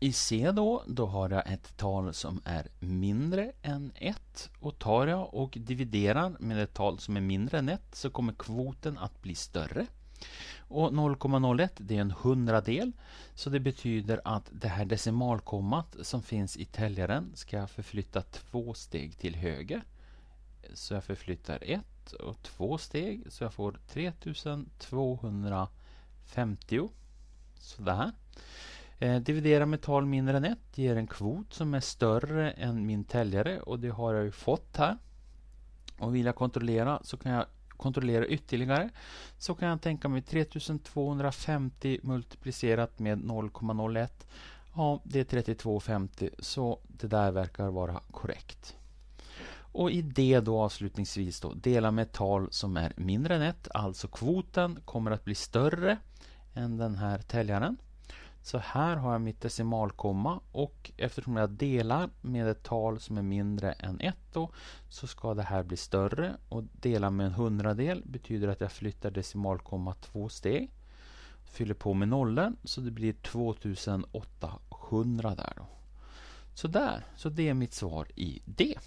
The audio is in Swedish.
I C då, då har jag ett tal som är mindre än 1 och tar jag och dividerar med ett tal som är mindre än 1 så kommer kvoten att bli större. Och 0,01 det är en hundradel så det betyder att det här decimalkommat som finns i täljaren ska jag förflytta två steg till höger. Så jag förflyttar ett och två steg så jag får 3250. Sådär. Eh, dividera med tal mindre än 1 ger en kvot som är större än min täljare och det har jag ju fått här. Och vill jag kontrollera så kan jag kontrollera ytterligare så kan jag tänka mig 3250 multiplicerat med 0,01. Ja, det är 32,50 så det där verkar vara korrekt. Och i det då avslutningsvis då, dela med tal som är mindre än 1, alltså kvoten kommer att bli större än den här täljaren. Så här har jag mitt decimalkomma och eftersom jag delar med ett tal som är mindre än 1 så ska det här bli större och dela med en hundradel betyder att jag flyttar decimalkomma två steg. Fyller på med nollor så det blir 2800 där då. Så där, så det är mitt svar i det!